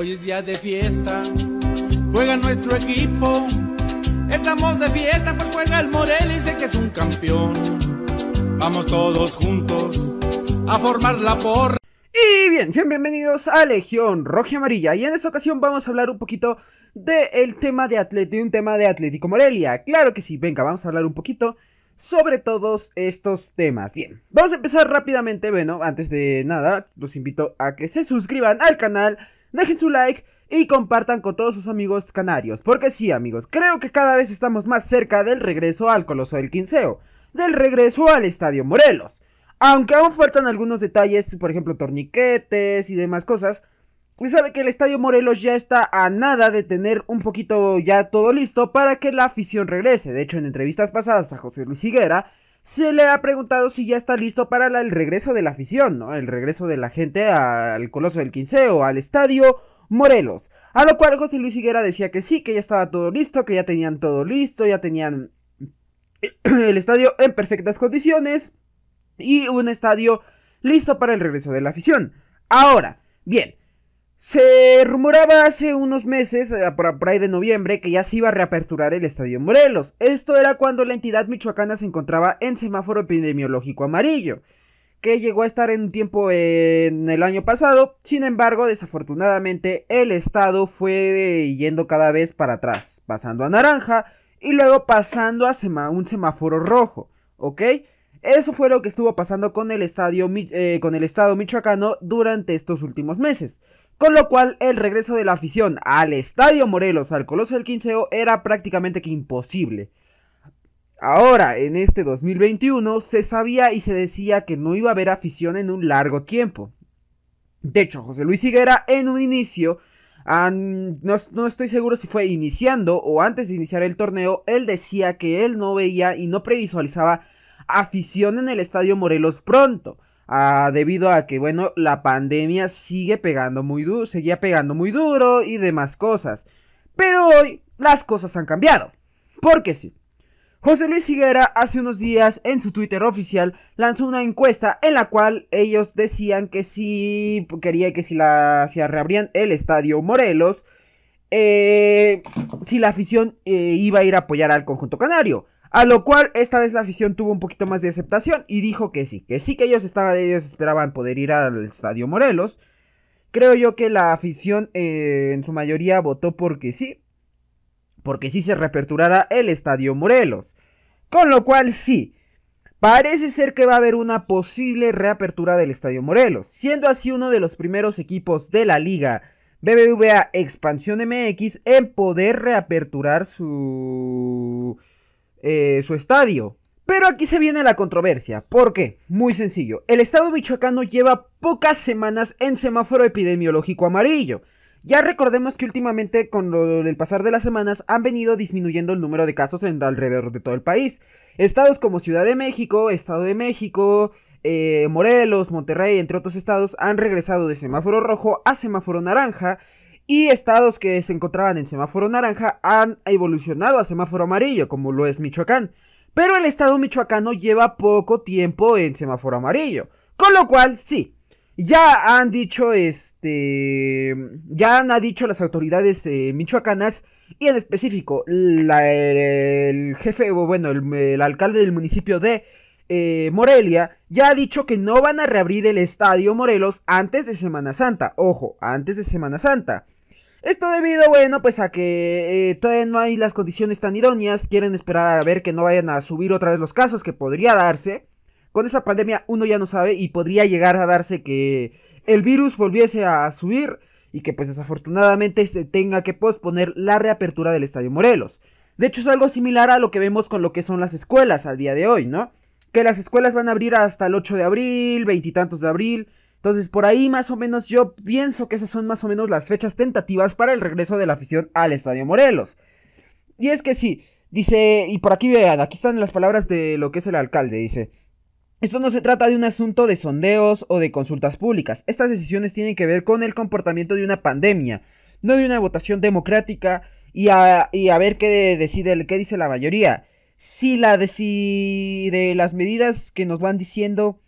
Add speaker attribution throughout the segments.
Speaker 1: Hoy es día de fiesta, juega nuestro equipo. Estamos de fiesta, pues juega el Morel y sé que es un campeón. Vamos todos juntos a formar la porra. Y bien, sean bienvenidos a Legión Roja y Amarilla. Y en esta ocasión vamos a hablar un poquito del tema de, de un tema de Atlético Morelia. Claro que sí, venga, vamos a hablar un poquito sobre todos estos temas. Bien, vamos a empezar rápidamente. Bueno, antes de nada, los invito a que se suscriban al canal dejen su like y compartan con todos sus amigos canarios. Porque sí, amigos, creo que cada vez estamos más cerca del regreso al Coloso del Quinceo, del regreso al Estadio Morelos. Aunque aún faltan algunos detalles, por ejemplo, torniquetes y demás cosas. se sabe que el Estadio Morelos ya está a nada de tener un poquito ya todo listo para que la afición regrese. De hecho, en entrevistas pasadas a José Luis Higuera, se le ha preguntado si ya está listo para el regreso de la afición, ¿no? El regreso de la gente al Coloso del Quinceo, al estadio Morelos. A lo cual José Luis Higuera decía que sí, que ya estaba todo listo, que ya tenían todo listo, ya tenían el estadio en perfectas condiciones y un estadio listo para el regreso de la afición. Ahora, bien, se rumoraba hace unos meses, eh, por ahí de noviembre, que ya se iba a reaperturar el Estadio Morelos. Esto era cuando la entidad michoacana se encontraba en semáforo epidemiológico amarillo, que llegó a estar en un tiempo eh, en el año pasado. Sin embargo, desafortunadamente, el estado fue eh, yendo cada vez para atrás, pasando a naranja y luego pasando a un semáforo rojo, ¿ok? Eso fue lo que estuvo pasando con el, estadio, con el estado michoacano durante estos últimos meses. Con lo cual, el regreso de la afición al Estadio Morelos, al Coloso del Quinceo, era prácticamente imposible. Ahora, en este 2021, se sabía y se decía que no iba a haber afición en un largo tiempo. De hecho, José Luis Higuera en un inicio, no, no, estoy seguro si fue iniciando o antes de iniciar el torneo, él decía que él no veía y no previsualizaba afición en el Estadio Morelos pronto. Ah, debido a que, bueno, la pandemia sigue pegando muy duro, seguía pegando muy duro y demás cosas. Pero hoy las cosas han cambiado. Porque sí. José Luis Higuera hace unos días en su Twitter oficial lanzó una encuesta en la cual ellos decían que si quería que si la se reabrían el estadio Morelos, eh, si la afición eh, iba a ir a apoyar al conjunto canario. A lo cual esta vez la afición tuvo un poquito más de aceptación y dijo que sí, que sí que ellos estaban, ellos esperaban poder ir al Estadio Morelos. Creo yo que la afición eh, en su mayoría votó porque sí, porque sí se reaperturara el Estadio Morelos. Con lo cual sí, parece ser que va a haber una posible reapertura del Estadio Morelos, siendo así uno de los primeros equipos de la liga BBVA Expansión MX en poder reaperturar su eh, su estadio. Pero aquí se viene la controversia. ¿Por qué? Muy sencillo. El estado michoacano lleva pocas semanas en semáforo epidemiológico amarillo. Ya recordemos que últimamente con el pasar de las semanas han venido disminuyendo el número de casos en alrededor de todo el país. Estados como Ciudad de México, Estado de México, eh, Morelos, Monterrey, entre otros estados, han regresado de semáforo rojo a semáforo naranja y estados que se encontraban en semáforo naranja han evolucionado a semáforo amarillo, como lo es Michoacán. Pero el estado michoacano lleva poco tiempo en semáforo amarillo. Con lo cual, sí, ya han dicho, este, ya han dicho las autoridades eh, michoacanas y en específico el, jefe o bueno, el, alcalde del municipio de eh, Morelia, ya ha dicho que no van a reabrir el estadio Morelos antes de Semana Santa. Ojo, antes de Semana Santa. Esto debido, bueno, pues a que eh, todavía no hay las condiciones tan idóneas, quieren esperar a ver que no vayan a subir otra vez los casos, que podría darse. Con esa pandemia uno ya no sabe y podría llegar a darse que el virus volviese a subir y que pues desafortunadamente se tenga que posponer la reapertura del Estadio Morelos. De hecho es algo similar a lo que vemos con lo que son las escuelas al día de hoy, ¿no? Que las escuelas van a abrir hasta el 8 de abril, veintitantos de abril, entonces, por ahí más o menos yo pienso que esas son más o menos las fechas tentativas para el regreso de la afición al Estadio Morelos. Y es que sí, dice, y por aquí vean, aquí están las palabras de lo que es el alcalde, dice. Esto no se trata de un asunto de sondeos o de consultas públicas. Estas decisiones tienen que ver con el comportamiento de una pandemia, no de una votación democrática y a, y a ver qué decide, qué dice la mayoría. Si la de, si de las medidas que nos van diciendo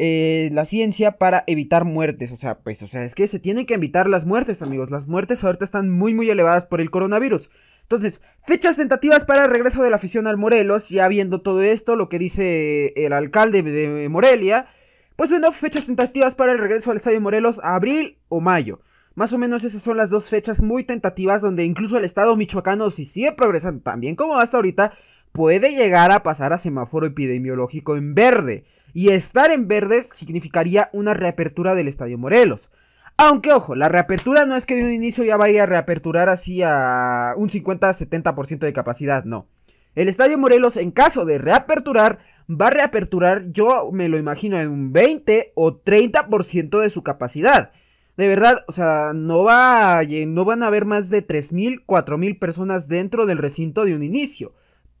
Speaker 1: eh, la ciencia para evitar muertes. O sea, pues, o sea, es que se tienen que evitar las muertes, amigos. Las muertes ahorita están muy, muy elevadas por el coronavirus. Entonces, fechas tentativas para el regreso de la afición al Morelos. Ya viendo todo esto, lo que dice el alcalde de Morelia. Pues bueno, fechas tentativas para el regreso al Estadio Morelos, abril o mayo. Más o menos esas son las dos fechas muy tentativas donde incluso el Estado michoacano, si sigue progresando tan bien como hasta ahorita, puede llegar a pasar a semáforo epidemiológico en verde y estar en verdes significaría una reapertura del Estadio Morelos. Aunque, ojo, la reapertura no es que de un inicio ya vaya a reaperturar así a un 50-70% de capacidad, no. El Estadio Morelos, en caso de reaperturar, va a reaperturar, yo me lo imagino, en un 20 o 30% de su capacidad. De verdad, o sea, no, va, no van a haber más de 3.000, 4.000 personas dentro del recinto de un inicio.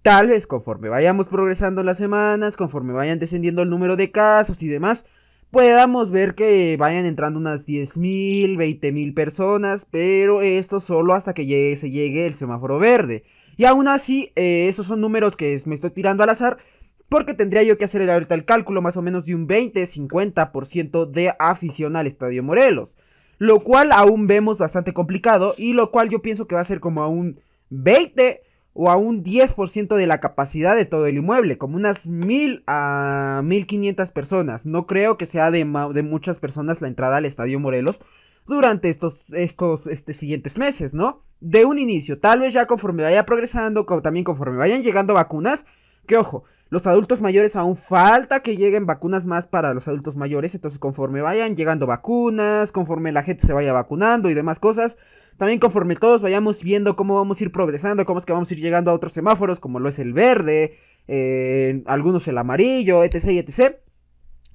Speaker 1: Tal vez conforme vayamos progresando las semanas, conforme vayan descendiendo el número de casos y demás, podamos ver que vayan entrando unas 10.000, 20.000 personas, pero esto solo hasta que llegue, se llegue el semáforo verde. Y aún así, eh, esos son números que me estoy tirando al azar, porque tendría yo que hacer ahorita el cálculo más o menos de un 20-50% de afición al Estadio Morelos. Lo cual aún vemos bastante complicado y lo cual yo pienso que va a ser como a un 20 o a un 10% de la capacidad de todo el inmueble, como unas 1000 a 1500 personas. No creo que sea de, muchas personas la entrada al Estadio Morelos durante estos, estos este, siguientes meses, ¿no? De un inicio, tal vez ya conforme vaya progresando, como también conforme vayan llegando vacunas, que ojo, los adultos mayores aún falta que lleguen vacunas más para los adultos mayores, entonces conforme vayan llegando vacunas, conforme la gente se vaya vacunando y demás cosas, también conforme todos vayamos viendo cómo vamos a ir progresando, cómo es que vamos a ir llegando a otros semáforos, como lo es el verde, eh, algunos el amarillo, etc, etc,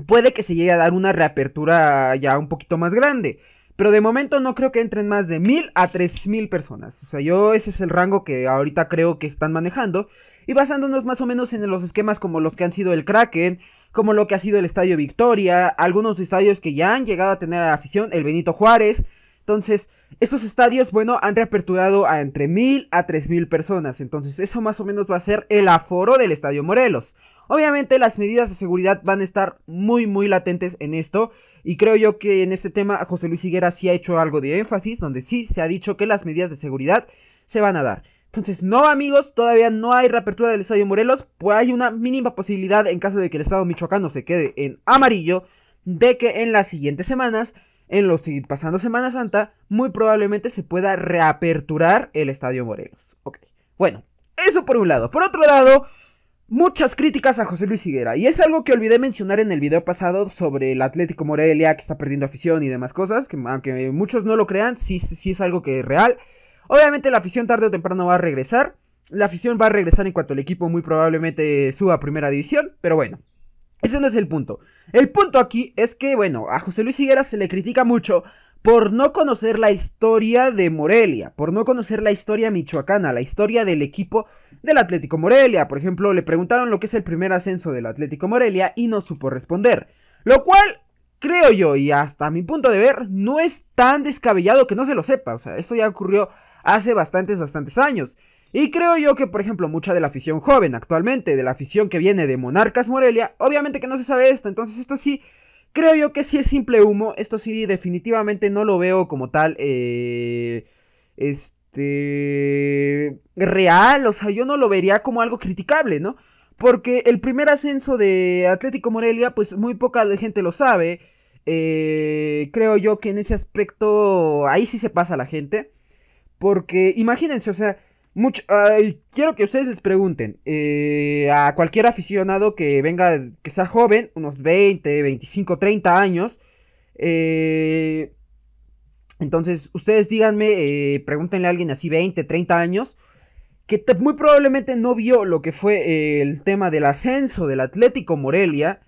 Speaker 1: puede que se llegue a dar una reapertura ya un poquito más grande. Pero de momento no creo que entren más de mil a tres mil personas. O sea, yo ese es el rango que ahorita creo que están manejando. Y basándonos más o menos en los esquemas como los que han sido el Kraken, como lo que ha sido el Estadio Victoria, algunos estadios que ya han llegado a tener afición, el Benito Juárez, entonces, estos estadios, bueno, han reaperturado a entre mil a tres mil personas. Entonces, eso más o menos va a ser el aforo del Estadio Morelos. Obviamente las medidas de seguridad van a estar muy muy latentes en esto y creo yo que en este tema José Luis Higuera sí ha hecho algo de énfasis donde sí se ha dicho que las medidas de seguridad se van a dar. Entonces, no amigos, todavía no hay reapertura del Estadio Morelos, pues hay una mínima posibilidad en caso de que el Estado michoacano se quede en amarillo de que en las siguientes semanas en los pasando Semana Santa, muy probablemente se pueda reaperturar el Estadio Morelos. Ok, bueno, eso por un lado. Por otro lado, muchas críticas a José Luis Higuera. Y es algo que olvidé mencionar en el video pasado sobre el Atlético Morelia que está perdiendo afición y demás cosas, que aunque muchos no lo crean, sí, sí es algo que es real. Obviamente la afición tarde o temprano va a regresar. La afición va a regresar en cuanto el equipo muy probablemente suba a primera división, pero bueno, ese no es el punto. El punto aquí es que, bueno, a José Luis Higuera se le critica mucho por no conocer la historia de Morelia, por no conocer la historia michoacana, la historia del equipo del Atlético Morelia. Por ejemplo, le preguntaron lo que es el primer ascenso del Atlético Morelia y no supo responder. Lo cual, creo yo, y hasta mi punto de ver, no es tan descabellado que no se lo sepa. O sea, esto ya ocurrió hace bastantes, bastantes años. Y creo yo que, por ejemplo, mucha de la afición joven actualmente, de la afición que viene de Monarcas Morelia, obviamente que no se sabe esto, entonces esto sí, creo yo que sí es simple humo, esto sí definitivamente no lo veo como tal, eh, este, real, o sea, yo no lo vería como algo criticable, ¿no? Porque el primer ascenso de Atlético Morelia, pues muy poca gente lo sabe. Eh, creo yo que en ese aspecto ahí sí se pasa la gente. Porque imagínense, o sea, mucho, quiero que ustedes les pregunten eh, a cualquier aficionado que venga, que sea joven, unos 20, 25, 30 años. Eh, entonces, ustedes díganme, eh, pregúntenle a alguien así 20, 30 años, que muy probablemente no vio lo que fue el tema del ascenso del Atlético Morelia.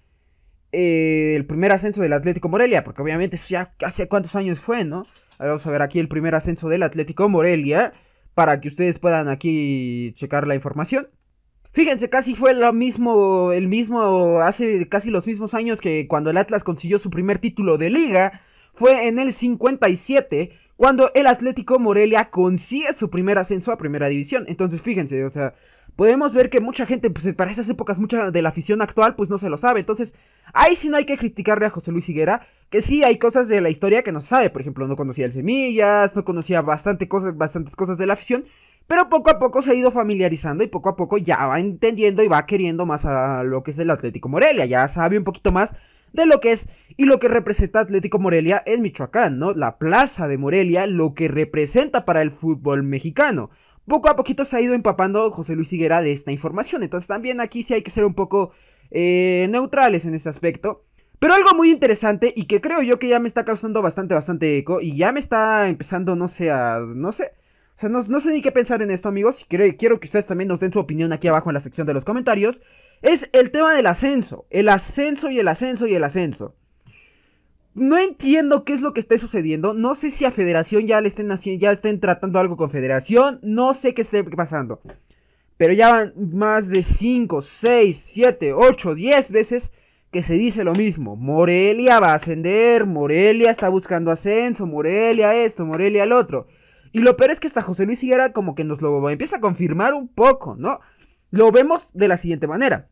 Speaker 1: el primer ascenso del Atlético Morelia, porque obviamente ya hace cuántos años fue, ¿no? Ahora vamos a ver aquí el primer ascenso del Atlético Morelia para que ustedes puedan aquí checar la información. Fíjense, casi fue lo mismo, el mismo, hace casi los mismos años que cuando el Atlas consiguió su primer título de liga, fue en el 57, cuando el Atlético Morelia consigue su primer ascenso a primera división. Entonces, fíjense, o sea, podemos ver que mucha gente, pues para esas épocas, mucha de la afición actual, pues no se lo sabe. Entonces, ahí sí no hay que criticarle a José Luis Higuera, que sí hay cosas de la historia que no se sabe. Por ejemplo, no conocía el Semillas, no conocía bastante cosas, bastantes cosas de la afición. Pero poco a poco se ha ido familiarizando y poco a poco ya va entendiendo y va queriendo más a lo que es el Atlético Morelia. Ya sabe un poquito más de lo que es y lo que representa Atlético Morelia en Michoacán, ¿no? La plaza de Morelia, lo que representa para el fútbol mexicano poco a poquito se ha ido empapando José Luis Higuera de esta información. Entonces también aquí sí hay que ser un poco eh, neutrales en este aspecto. Pero algo muy interesante y que creo yo que ya me está causando bastante, bastante eco y ya me está empezando, no sé, a, no sé. O sea, no, sé ni qué pensar en esto, amigos. quiero que ustedes también nos den su opinión aquí abajo en la sección de los comentarios. Es el tema del ascenso. El ascenso y el ascenso y el ascenso no entiendo qué es lo que está sucediendo. No sé si a Federación ya le estén haciendo, ya estén tratando algo con Federación. No sé qué esté pasando. Pero ya van más de 5, 6, 7, 8, 10 veces que se dice lo mismo. Morelia va a ascender, Morelia está buscando ascenso, Morelia esto, Morelia el otro. Y lo peor es que hasta José Luis Higuera como que nos lo empieza a confirmar un poco, ¿no? Lo vemos de la siguiente manera.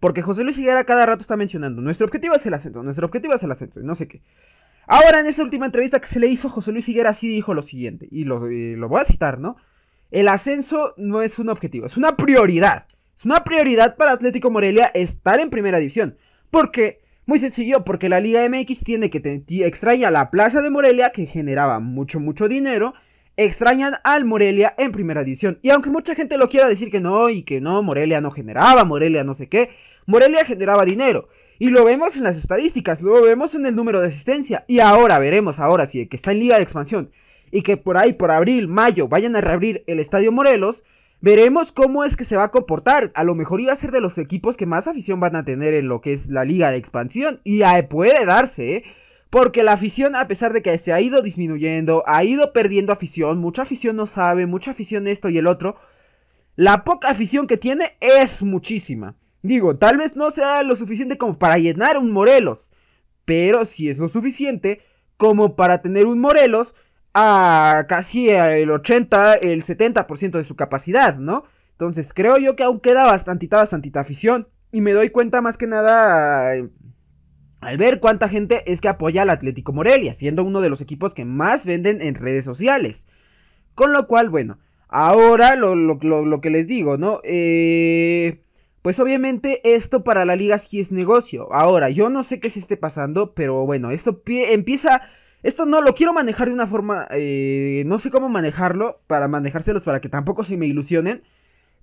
Speaker 1: Porque José Luis Higuera cada rato está mencionando, nuestro objetivo es el ascenso, nuestro objetivo es el ascenso, y no sé qué. Ahora, en esa última entrevista que se le hizo, José Luis Higuera sí dijo lo siguiente, y lo, voy a citar, ¿no? El ascenso no es un objetivo, es una prioridad. Es una prioridad para Atlético Morelia estar en primera división. Porque, muy sencillo, porque la Liga MX tiene que a la plaza de Morelia, que generaba mucho, mucho dinero, extrañan al Morelia en primera división. Y aunque mucha gente lo quiera decir que no y que no, Morelia no generaba, Morelia no sé qué, Morelia generaba dinero. Y lo vemos en las estadísticas, lo vemos en el número de asistencia. Y ahora veremos, ahora sí, que está en liga de expansión y que por ahí, por abril, mayo, vayan a reabrir el Estadio Morelos, veremos cómo es que se va a comportar. A lo mejor iba a ser de los equipos que más afición van a tener en lo que es la liga de expansión. Y puede darse, ¿eh? Porque la afición, a pesar de que se ha ido disminuyendo, ha ido perdiendo afición, mucha afición no sabe, mucha afición esto y el otro, la poca afición que tiene es muchísima. Digo, tal vez no sea lo suficiente como para llenar un Morelos, pero sí es lo suficiente como para tener un Morelos a casi el 80, el 70% de su capacidad, ¿no? Entonces creo yo que aún queda bastante, bastantita afición. Y me doy cuenta más que nada eh, al ver cuánta gente es que apoya al Atlético Morelia, siendo uno de los equipos que más venden en redes sociales. Con lo cual, bueno, ahora lo, que les digo, ¿no? Eh, pues obviamente esto para la liga sí es negocio. Ahora, yo no sé qué se esté pasando, pero bueno, esto empieza... Esto no lo quiero manejar de una forma... Eh, no sé cómo manejarlo para manejárselos para que tampoco se me ilusionen.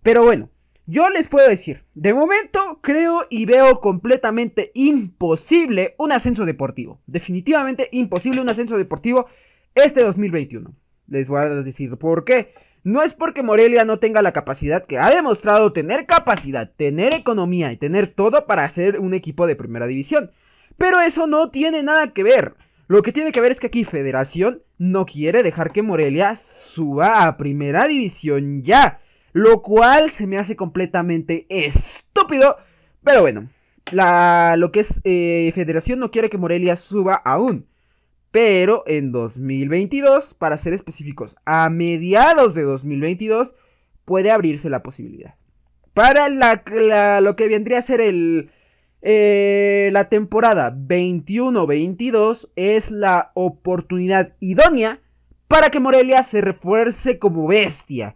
Speaker 1: Pero bueno, yo les puedo decir, de momento creo y veo completamente imposible un ascenso deportivo. Definitivamente imposible un ascenso deportivo este 2021. Les voy a decir por qué. No es porque Morelia no tenga la capacidad que ha demostrado tener capacidad, tener economía y tener todo para ser un equipo de primera división. Pero eso no tiene nada que ver. Lo que tiene que ver es que aquí Federación no quiere dejar que Morelia suba a primera división ya. Lo cual se me hace completamente estúpido. Pero bueno, la, lo que es eh, Federación no quiere que Morelia suba aún. Pero en 2022, para ser específicos, a mediados de 2022 puede abrirse la posibilidad. Para la, lo que vendría a ser el, eh, la temporada 21-22 es la oportunidad idónea para que Morelia se refuerce como bestia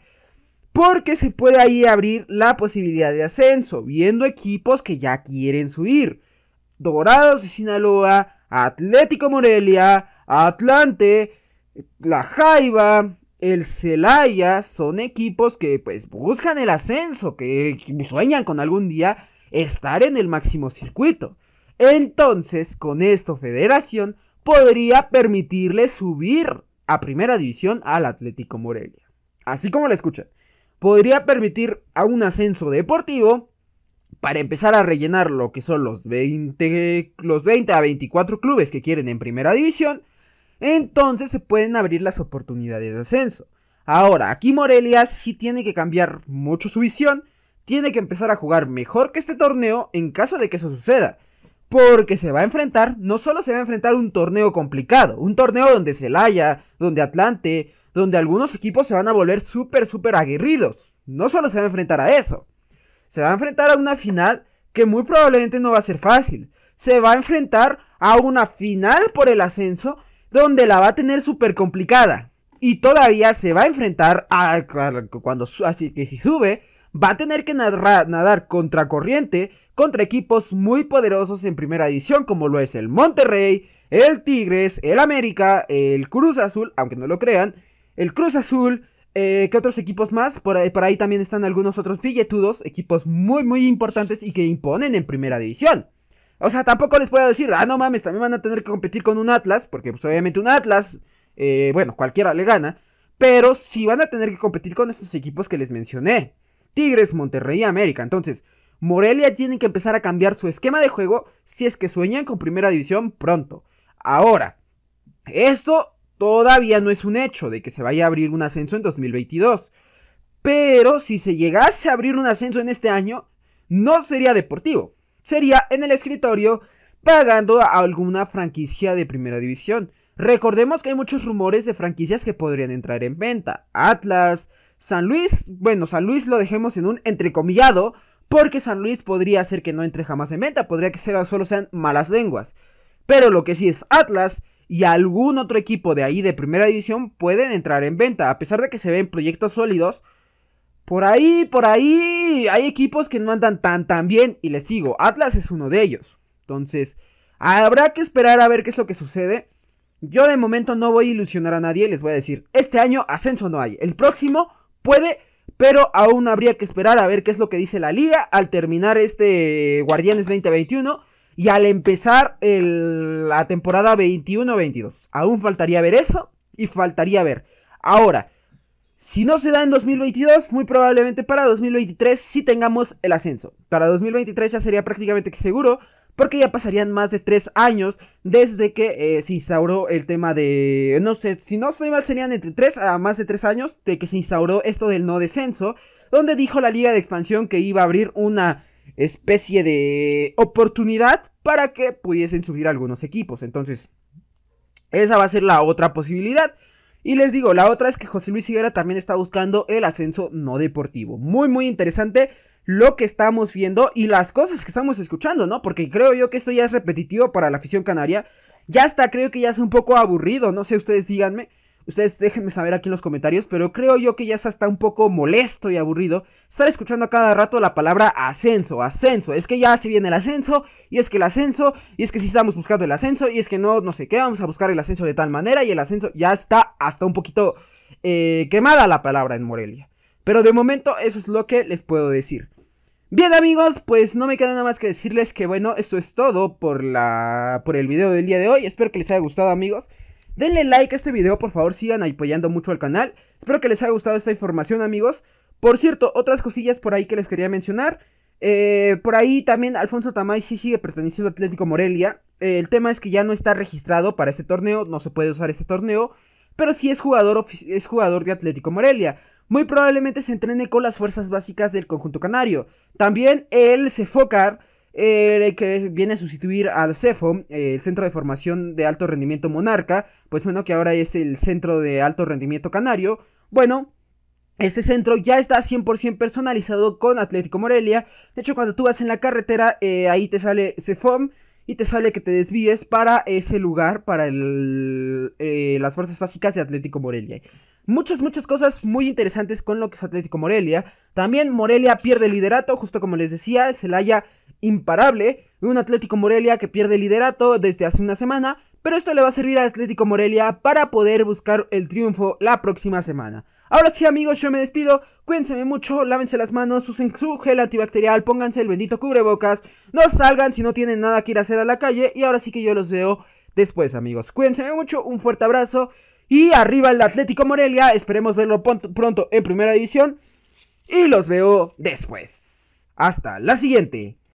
Speaker 1: porque se puede ahí abrir la posibilidad de ascenso, viendo equipos que ya quieren subir. Dorados de Sinaloa, Atlético Morelia, Atlante, La Jaiba, el Celaya son equipos que pues buscan el ascenso, que sueñan con algún día estar en el máximo circuito. Entonces, con esto Federación podría permitirle subir a Primera División al Atlético Morelia. Así como le escuchan podría permitir a un ascenso deportivo para empezar a rellenar lo que son los 20, los 20 a 24 clubes que quieren en primera división, entonces se pueden abrir las oportunidades de ascenso. Ahora, aquí Morelia sí tiene que cambiar mucho su visión, tiene que empezar a jugar mejor que este torneo en caso de que eso suceda. Porque se va a enfrentar, no solo se va a enfrentar un torneo complicado, un torneo donde Celaya, donde Atlante, donde algunos equipos se van a volver súper, súper aguerridos. No solo se va a enfrentar a eso, se va a enfrentar a una final que muy probablemente no va a ser fácil. Se va a enfrentar a una final por el ascenso donde la va a tener súper complicada. Y todavía se va a enfrentar a, cuando así que si sube, va a tener que nadar, nadar contra corriente contra equipos muy poderosos en primera división como lo es el Monterrey, el Tigres, el América, el Cruz Azul, aunque no lo crean, el Cruz Azul, eh, ¿qué otros equipos más? Por ahí, también están algunos otros billetudos, equipos muy, muy importantes y que imponen en primera división. O sea, tampoco les puedo decir, ah, no mames, también van a tener que competir con un Atlas, porque pues, obviamente un Atlas, eh, bueno, cualquiera le gana, pero sí van a tener que competir con estos equipos que les mencioné. Tigres, Monterrey, América. Entonces, Morelia tienen que empezar a cambiar su esquema de juego si es que sueñan con primera división pronto. Ahora, esto todavía no es un hecho de que se vaya a abrir un ascenso en 2022. Pero si se llegase a abrir un ascenso en este año, no sería deportivo. Sería en el escritorio pagando a alguna franquicia de primera división. Recordemos que hay muchos rumores de franquicias que podrían entrar en venta. Atlas, San Luis, bueno, San Luis lo dejemos en un entrecomillado, porque San Luis podría ser que no entre jamás en venta, podría que solo sean malas lenguas. Pero lo que sí es Atlas, y algún otro equipo de ahí de primera división pueden entrar en venta, a pesar de que se ven proyectos sólidos. Por ahí, por ahí, hay equipos que no andan tan tan bien y les sigo, Atlas es uno de ellos. Entonces, habrá que esperar a ver qué es lo que sucede. Yo de momento no voy a ilusionar a nadie, les voy a decir, este año ascenso no hay, el próximo puede, pero aún habría que esperar a ver qué es lo que dice la liga al terminar este Guardianes 2021 y al empezar la temporada 21-22. Aún faltaría ver eso y faltaría ver. Ahora, si no se da en 2022, muy probablemente para 2023 sí tengamos el ascenso. Para 2023 ya sería prácticamente seguro porque ya pasarían más de tres años desde que eh, se instauró el tema de, no sé, si no soy mal, serían entre tres a más de tres años de que se instauró esto del no descenso, donde dijo la liga de expansión que iba a abrir una especie de oportunidad para que pudiesen subir algunos equipos. Entonces, esa va a ser la otra posibilidad. Y les digo, la otra es que José Luis Higuera también está buscando el ascenso no deportivo. Muy, muy interesante lo que estamos viendo y las cosas que estamos escuchando, ¿no? Porque creo yo que esto ya es repetitivo para la afición canaria. Ya está, creo que ya es un poco aburrido, no sé, ustedes díganme. Ustedes déjenme saber aquí en los comentarios, pero creo yo que ya está un poco molesto y aburrido estar escuchando a cada rato la palabra ascenso, ascenso. Es que ya se viene el ascenso, y es que el ascenso, y es que si estamos buscando el ascenso, y es que no, no sé qué, vamos a buscar el ascenso de tal manera, y el ascenso ya está hasta un poquito eh, quemada la palabra en Morelia. Pero de momento eso es lo que les puedo decir. Bien amigos, pues no me queda nada más que decirles que bueno, esto es todo por, la... por el video del día de hoy. Espero que les haya gustado amigos. Denle like a este video, por favor, sigan apoyando mucho al canal. Espero que les haya gustado esta información, amigos. Por cierto, otras cosillas por ahí que les quería mencionar. Eh, por ahí también Alfonso Tamay sí sigue perteneciendo a Atlético Morelia. Eh, el tema es que ya no está registrado para este torneo, no se puede usar este torneo, pero sí es jugador, es jugador de Atlético Morelia. Muy probablemente se entrene con las fuerzas básicas del conjunto canario. También él se focar... Eh, que viene a sustituir al CEFOM, el Centro de Formación de Alto Rendimiento Monarca, pues bueno, que ahora es el Centro de Alto Rendimiento Canario. Bueno, este centro ya está 100% personalizado con Atlético Morelia. De hecho, cuando tú vas en la carretera, eh, ahí te sale CEFOM y te sale que te desvíes para ese lugar, para eh, las fuerzas básicas de Atlético Morelia. Muchas, muchas cosas muy interesantes con lo que es Atlético Morelia. También Morelia pierde liderato, justo como les decía, el Celaya imparable. Un Atlético Morelia que pierde liderato desde hace una semana, pero esto le va a servir a Atlético Morelia para poder buscar el triunfo la próxima semana. Ahora sí amigos, yo me despido, cuídense mucho, lávense las manos, usen su gel antibacterial, pónganse el bendito cubrebocas, no salgan si no tienen nada que ir a hacer a la calle y ahora sí que yo los veo después amigos. Cuídense mucho, un fuerte abrazo, y arriba el Atlético Morelia, esperemos verlo pronto en primera división. Y los veo después. Hasta la siguiente.